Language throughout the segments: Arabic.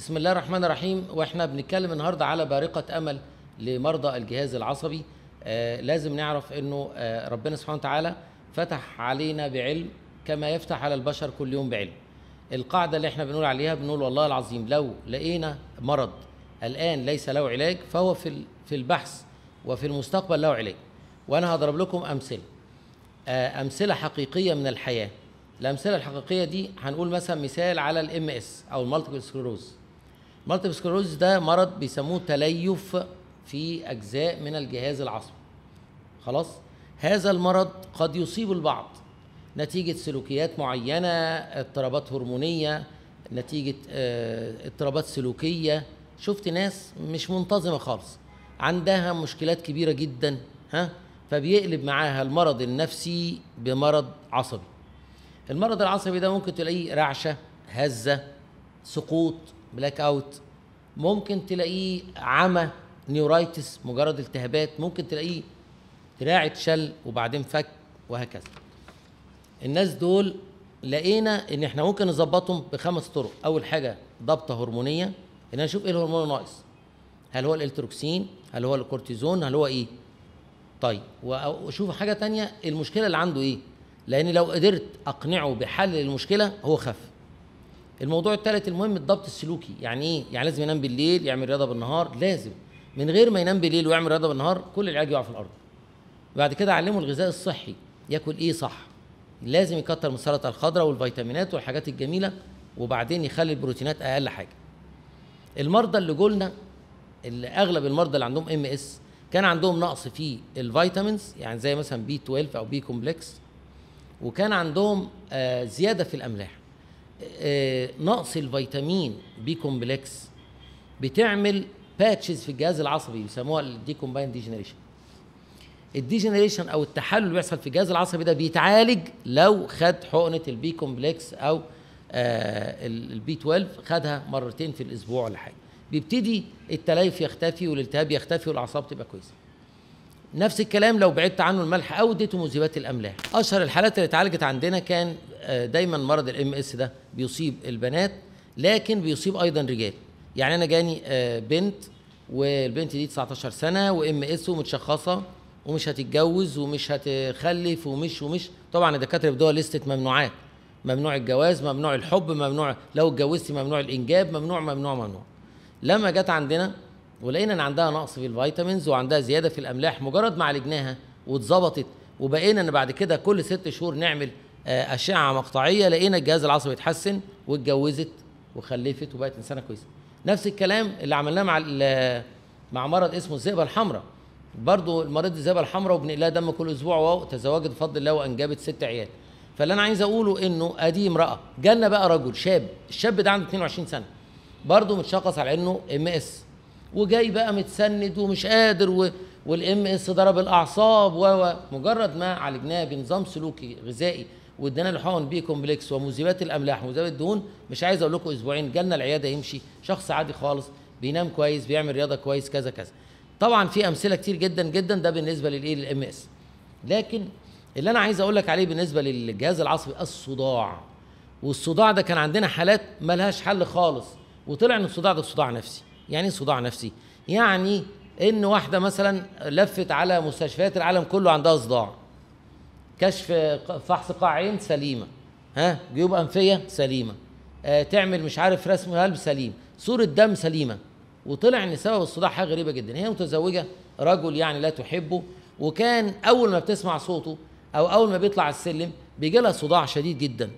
بسم الله الرحمن الرحيم واحنا بنتكلم النهارده على بارقه امل لمرضى الجهاز العصبي آه لازم نعرف انه آه ربنا سبحانه وتعالى فتح علينا بعلم كما يفتح على البشر كل يوم بعلم القاعده اللي احنا بنقول عليها بنقول والله العظيم لو لقينا مرض الان ليس له علاج فهو في في البحث وفي المستقبل له علاج وانا هضرب لكم امثله آه امثله حقيقيه من الحياه الامثله الحقيقيه دي هنقول مثلا مثال على الام اس او المالتيبل سكلروز مالتيبل سكلروزس ده مرض بيسموه تليف في اجزاء من الجهاز العصبي خلاص هذا المرض قد يصيب البعض نتيجه سلوكيات معينه اضطرابات هرمونيه نتيجه آه، اضطرابات سلوكيه شفت ناس مش منتظمه خالص عندها مشكلات كبيره جدا ها فبيقلب معاها المرض النفسي بمرض عصبي المرض العصبي ده ممكن تلاقيه رعشه هزه سقوط بلاك اوت ممكن تلاقيه عمى نيورايتس مجرد التهابات ممكن تلاقيه دراعة شل وبعدين فك وهكذا الناس دول لقينا ان احنا ممكن نظبطهم بخمس طرق اول حاجه ضبطه هرمونيه ان انا اشوف ايه الهرمون الناقص هل هو الالتروكسين هل هو الكورتيزون هل هو ايه طيب واشوف حاجه تانية المشكله اللي عنده ايه لان لو قدرت اقنعه بحل المشكله هو خف الموضوع الثالث المهم الضبط السلوكي يعني ايه يعني لازم ينام بالليل يعمل رياضه بالنهار لازم من غير ما ينام بالليل ويعمل رياضه بالنهار كل العلاج يقع في الارض بعد كده علمه الغذاء الصحي ياكل ايه صح لازم يكتر من السلطه الخضراء والفيتامينات والحاجات الجميله وبعدين يخلي البروتينات اقل حاجه المرضى اللي جولنا اللي اغلب المرضى اللي عندهم ام اس كان عندهم نقص في الفيتامينز يعني زي مثلا بي 12 او بي كومبلكس وكان عندهم آه، زياده في الاملاح آه، نقص الفيتامين بي كومبلكس بتعمل باتشز في الجهاز العصبي بيسموها الدي كومباين ديجنريشن الديجنريشن او التحلل اللي بيحصل في الجهاز العصبي ده بيتعالج لو خد حقنه البي كومبلكس او آه، البي 12 خدها مرتين في الاسبوع ولا حاجه بيبتدي التليف يختفي والالتهاب يختفي والاعصاب تبقى كويسه نفس الكلام لو بعدت عنه الملح او اديته مذيبات الاملاح اشهر الحالات اللي اتعالجت عندنا كان آه، دايما مرض الام اس ده بيصيب البنات لكن بيصيب ايضا رجال يعني انا جاني آه، بنت والبنت دي 19 سنه وام اس ومتشخصه ومش هتتجوز ومش هتخلف ومش ومش طبعا الدكاتره بدوها لستة ممنوعات ممنوع الجواز ممنوع الحب ممنوع لو اتجوزتي ممنوع الانجاب ممنوع ممنوع ممنوع لما جت عندنا ولقينا ان عندها نقص في الفيتامينز وعندها زياده في الاملاح مجرد ما عالجناها واتظبطت وبقينا ان بعد كده كل ست شهور نعمل آه، اشعه مقطعيه لقينا الجهاز العصبي اتحسن واتجوزت وخلفت وبقت انسانه كويسه نفس الكلام اللي عملناه مع مع مرض اسمه الذئبه الحمراء برضه المريض الذئبه الحمراء وبنقلها دم كل اسبوع وتزوجت بفضل الله وانجبت ست عيال فاللي انا عايز اقوله انه ادي امراه جالنا بقى رجل شاب الشاب ده عنده 22 سنه برضه متشخص على انه ام اس وجاي بقى متسند ومش قادر والام اس ضرب الاعصاب و مجرد ما عالجناه بنظام سلوكي غذائي وادينا له حقن بي كومبلكس ومذيبات الاملاح ومذيبات الدهون مش عايز اقول لكم اسبوعين جالنا العياده يمشي شخص عادي خالص بينام كويس بيعمل رياضه كويس كذا كذا طبعا في امثله كتير جدا جدا ده بالنسبه للايه للام اس لكن اللي انا عايز اقول لك عليه بالنسبه للجهاز العصبي الصداع والصداع ده كان عندنا حالات ملهاش حل خالص وطلع ان الصداع ده صداع نفسي يعني صداع نفسي يعني ان واحده مثلا لفت على مستشفيات العالم كله عندها صداع كشف فحص قاع عين سليمه ها جيوب انفيه سليمه آه تعمل مش عارف رسم قلب سليم صوره دم سليمه وطلع ان سبب الصداع حاجه غريبه جدا هي متزوجه رجل يعني لا تحبه وكان اول ما بتسمع صوته او اول ما بيطلع السلم بيجي لها صداع شديد جدا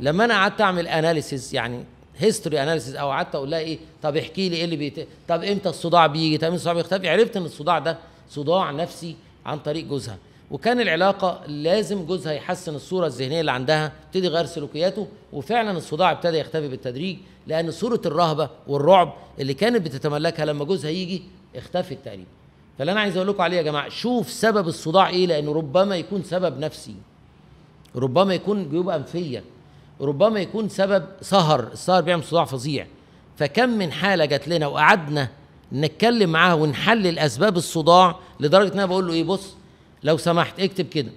لما انا قعدت اعمل اناليسيز يعني هيستوري اناليسيز او قعدت اقول لها ايه طب احكي لي ايه اللي بيت طب امتى الصداع بيجي طب امتى الصداع بيختفي عرفت ان الصداع ده صداع نفسي عن طريق جوزها وكان العلاقة لازم جوزها يحسن الصورة الذهنية اللي عندها تدي يغير سلوكياته وفعلا الصداع ابتدى يختفي بالتدريج لأن صورة الرهبة والرعب اللي كانت بتتملكها لما جوزها يجي اختفت تقريبا فاللي أنا عايز أقول لكم عليه يا جماعة شوف سبب الصداع إيه لأنه ربما يكون سبب نفسي ربما يكون بيبقى أنفيه ربما يكون سبب سهر السهر بيعمل صداع فظيع فكم من حاله جات لنا وقعدنا نتكلم معاها ونحلل اسباب الصداع لدرجه ان انا بقول له ايه بص لو سمحت اكتب كده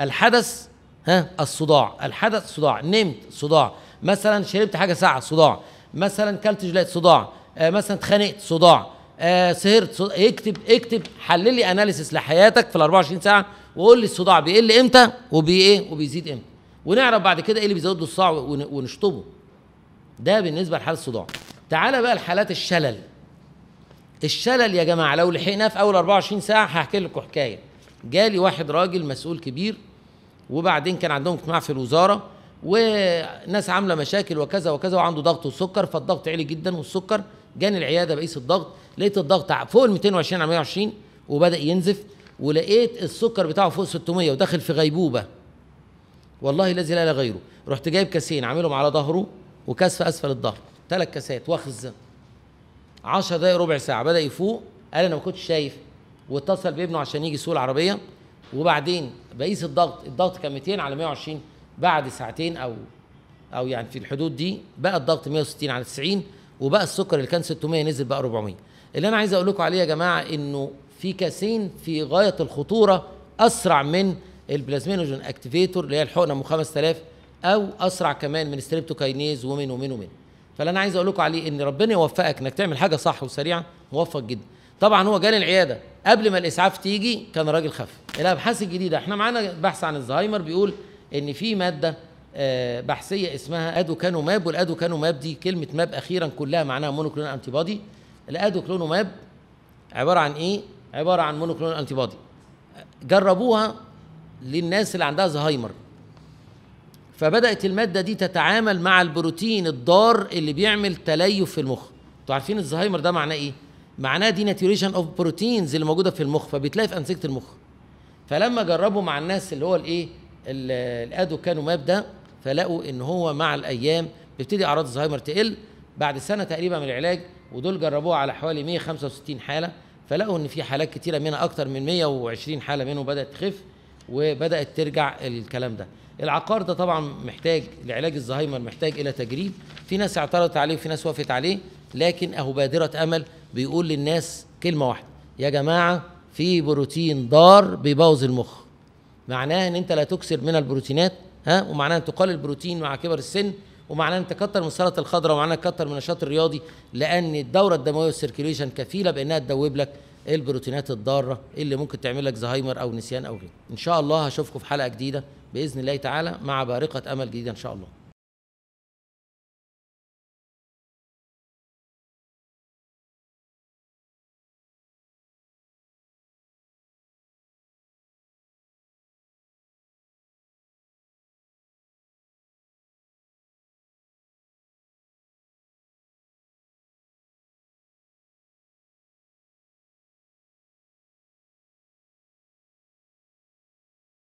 الحدث ها الصداع الحدث صداع نمت صداع مثلا شربت حاجه ساعه صداع مثلا كلت جلاد صداع آه مثلا اتخانقت صداع آه سهرت صداع. اكتب اكتب حلل لي اناليسيس لحياتك في ال 24 ساعه وقول لي الصداع بيقل امتى وبي ايه وبيزيد امتى ونعرف بعد كده ايه اللي بيزود له الصاع ونشطبه ده بالنسبه لحاله الصداع تعالى بقى لحالات الشلل الشلل يا جماعه لو لحقناه في اول 24 ساعه هحكي لكم حكايه جالي واحد راجل مسؤول كبير وبعدين كان عندهم اجتماع في الوزاره وناس عامله مشاكل وكذا وكذا وعنده ضغط وسكر فالضغط عالي جدا والسكر جاني العياده بقيس الضغط لقيت الضغط فوق ال 220 على 120 وبدا ينزف ولقيت السكر بتاعه فوق 600 وداخل في غيبوبه والله الذي لا اله غيره رحت جايب كاسين عاملهم على ظهره وكاس في اسفل الظهر ثلاث كاسات واخذ 10 دقايق ربع ساعه بدا يفوق قال انا ما كنتش شايف واتصل بابنه عشان يجي يسوق العربيه وبعدين بقيس الضغط الضغط كان 200 على 120 بعد ساعتين او او يعني في الحدود دي بقى الضغط 160 على 90 وبقى السكر اللي كان 600 نزل بقى 400 اللي انا عايز اقول لكم عليه يا جماعه انه في كاسين في غايه الخطوره اسرع من البلازمينوجين اكتيفيتور اللي هي الحقنه ام 5000 او اسرع كمان من ستريبتوكاينيز ومن ومن ومن فاللي انا عايز اقول لكم عليه ان ربنا يوفقك انك تعمل حاجه صح وسريعه موفق جدا طبعا هو جالي العياده قبل ما الاسعاف تيجي كان راجل خف الابحاث الجديده احنا معانا بحث عن الزهايمر بيقول ان في ماده آه، بحثيه اسمها ادوكانوماب والادوكانوماب دي كلمه ماب اخيرا كلها معناها مونوكلون انتي بادي الادوكلونوماب عباره عن ايه عباره عن مونوكلون انتي بادي جربوها للناس اللي عندها زهايمر فبدات الماده دي تتعامل مع البروتين الضار اللي بيعمل تليف في المخ انتوا عارفين الزهايمر ده معناه ايه معناه دي ناتيوريشن اوف بروتينز اللي موجوده في المخ فبتلاقي في انسجه المخ فلما جربوا مع الناس اللي هو الايه الادو كانوا ماب ده فلقوا ان هو مع الايام بيبتدي اعراض الزهايمر تقل بعد سنه تقريبا من العلاج ودول جربوه على حوالي 165 حاله فلقوا ان في حالات كتيره منها اكتر من 120 حاله منهم بدات تخف وبدات ترجع الكلام ده العقار ده طبعا محتاج لعلاج الزهايمر محتاج الى تجريب في ناس اعترضت عليه وفي ناس وافقت عليه لكن اهو بادره امل بيقول للناس كلمه واحده يا جماعه في بروتين ضار بيبوظ المخ معناه ان انت لا تكسر من البروتينات ها ومعناه ان تقلل البروتين مع كبر السن ومعناه ان تكتر من السلطه الخضراء ومعناه تكتر من النشاط الرياضي لان الدوره الدمويه والسيركيليشن كفيله بانها تدوب لك ايه البروتينات الضاره ايه اللي ممكن تعمل لك زهايمر او نسيان او غيره ان شاء الله هشوفكم في حلقه جديده باذن الله تعالى مع بارقه امل جديده ان شاء الله